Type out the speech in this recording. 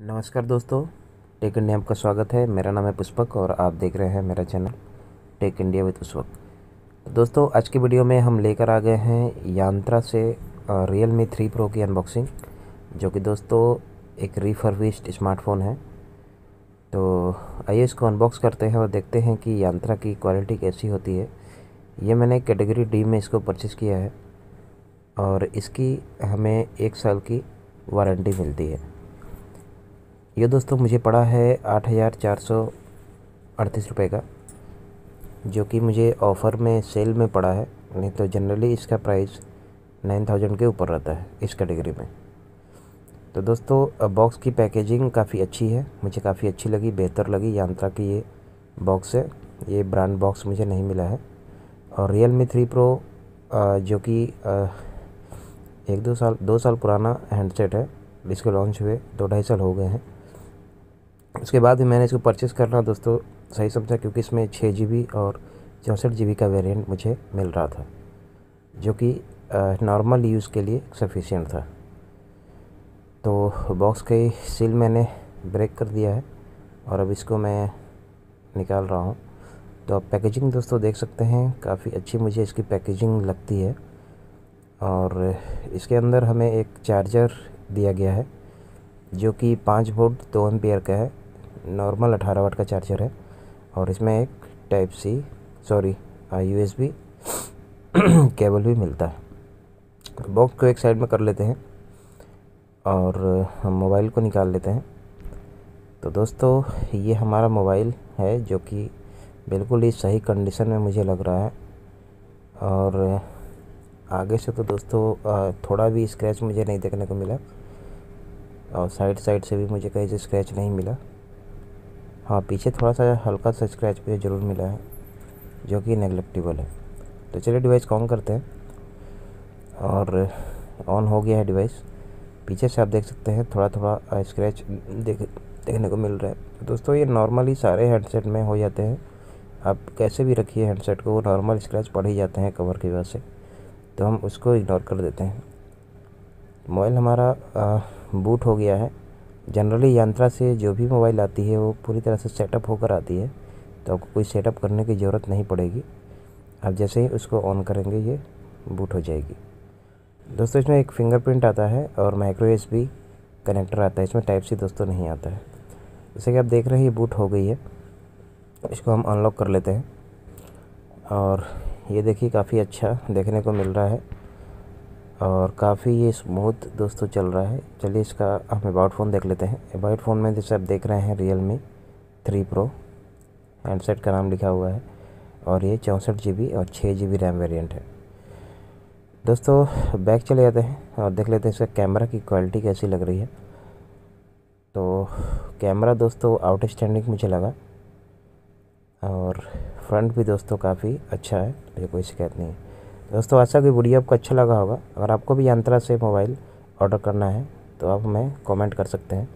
नमस्कार दोस्तों take India आपका स्वागत है मेरा नाम है पुष्पक और आप देख रहे हैं मेरा channel Tech India with Pushpak दोस्तों आज की वीडियो में हम लेकर आ गए हैं यांत्रा से रियल मी थ्री प्रो की अनबॉक्सिंग जो कि दोस्तों एक रिफर्विश्ड स्मार्टफोन है तो आइए इसको अनबॉक्स करते हैं और देखते हैं कि यांत्रा की क्वालिटी कैसी होती है ये मैंने कैटेगरी डी में इसको परचेज़ किया है और इसकी हमें एक साल की वारंटी मिलती है ये दोस्तों मुझे पड़ा है आठ हज़ार चार सौ अड़तीस रुपये का जो कि मुझे ऑफ़र में सेल में पड़ा है नहीं तो जनरली इसका प्राइस नाइन थाउजेंड के ऊपर रहता है इस कैटेगरी में तो दोस्तों बॉक्स की पैकेजिंग काफ़ी अच्छी है मुझे काफ़ी अच्छी लगी बेहतर लगी यांत्रा की ये बॉक्स है ये ब्रांड बॉक्स मुझे नहीं मिला है और रियल मी थ्री प्रो जो कि एक दो साल दो साल पुराना हैंडसेट है जिसके लॉन्च हुए दो ढाई साल हो गए हैं उसके बाद भी मैंने इसको परचेस करना दोस्तों सही समझा क्योंकि इसमें छः जी और चौंसठ जी का वेरियंट मुझे मिल रहा था जो कि नॉर्मल यूज़ के लिए सफिशेंट था तो बॉक्स के सील मैंने ब्रेक कर दिया है और अब इसको मैं निकाल रहा हूँ तो आप पैकेजिंग दोस्तों देख सकते हैं काफ़ी अच्छी मुझे इसकी पैकेजिंग लगती है और इसके अंदर हमें एक चार्जर दिया गया है जो कि पाँच वोल्ट दो एम का है नॉर्मल अठारह वाट का चार्जर है और इसमें एक type C sorry U S B cable भी मिलता है बॉक्स तो को एक साइड में कर लेते हैं और हम मोबाइल को निकाल लेते हैं तो दोस्तों ये हमारा मोबाइल है जो कि बिल्कुल ही सही कंडीशन में मुझे लग रहा है और आगे से तो दोस्तों थोड़ा भी स्क्रैच मुझे नहीं देखने को मिला और साइड साइड से भी मुझे कहीं से स्क्रैच नहीं मिला हाँ पीछे थोड़ा सा हल्का सा स्क्रैच मुझे ज़रूर मिला है जो कि नेगलेक्टिबल है तो चलिए डिवाइस ऑन करते हैं और ऑन हो गया है डिवाइस पीछे से आप देख सकते हैं थोड़ा थोड़ा स्क्रैच देख देखने को मिल रहा है तो दोस्तों ये नॉर्मली सारे हैंडसेट में हो जाते हैं आप कैसे भी रखिए हैंडसेट को वो नॉर्मल स्क्रैच पड़ ही जाते हैं कवर की वजह से तो हम उसको इग्नोर कर देते हैं मोबाइल हमारा आ, बूट हो गया है जनरली यंत्रा से जो भी मोबाइल आती है वो पूरी तरह से सेटअप होकर आती है तो आपको कोई सेटअप करने की ज़रूरत नहीं पड़ेगी आप जैसे ही उसको ऑन करेंगे ये बूट हो जाएगी दोस्तों इसमें एक फिंगरप्रिंट आता है और माइक्रो एस कनेक्टर आता है इसमें टाइप सी दोस्तों नहीं आता है जैसे कि आप देख रहे हैं ये बूट हो गई है इसको हम अनलॉक कर लेते हैं और ये देखिए काफ़ी अच्छा देखने को मिल रहा है और काफ़ी ये स्मूथ दोस्तों चल रहा है चलिए इसका हम अबाउट फ़ोन देख लेते हैं अबाउट फ़ोन में जैसे आप देख रहे हैं Realme three Pro handset का नाम लिखा हुआ है और ये चौंसठ जी और छः जी रैम वेरियंट है दोस्तों बैक चले जाते हैं और देख लेते हैं इसका कैमरा की क्वालिटी कैसी लग रही है तो कैमरा दोस्तों आउट स्टैंडिंग मुझे लगा और फ्रंट भी दोस्तों काफ़ी अच्छा है मुझे कोई शिकायत नहीं है दोस्तों आशा अच्छा की वीडियो आपको अच्छा लगा होगा अगर आपको भी यंत्रा से मोबाइल ऑर्डर करना है तो आप हमें कमेंट कर सकते हैं